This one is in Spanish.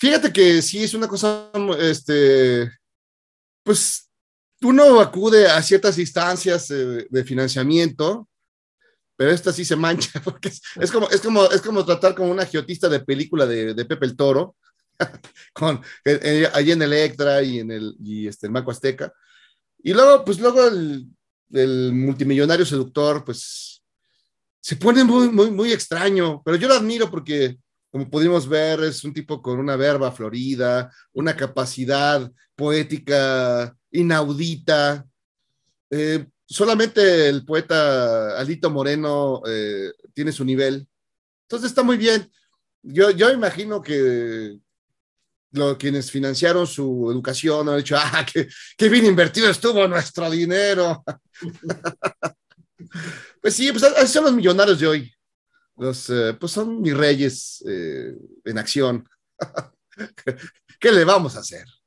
Fíjate que sí es una cosa, mm, este, pues uno acude a ciertas instancias eh, de financiamiento, pero esta sí se mancha, porque es, como, es, como, es como tratar con una geotista de película de, Pepe el Toro, con, eh, eh, allí en Electra y en el, y este, Azteca. Y luego, pues luego el, el multimillonario seductor, pues se pone muy, muy, muy extraño, pero yo lo admiro porque como pudimos ver, es un tipo con una verba florida, una capacidad poética inaudita. Eh, solamente el poeta Alito Moreno eh, tiene su nivel. Entonces está muy bien. Yo, yo imagino que lo, quienes financiaron su educación han dicho, ah, qué, qué bien invertido estuvo nuestro dinero. pues sí, pues ah, son los millonarios de hoy. Los, eh, pues son mis reyes eh, en acción. ¿Qué le vamos a hacer?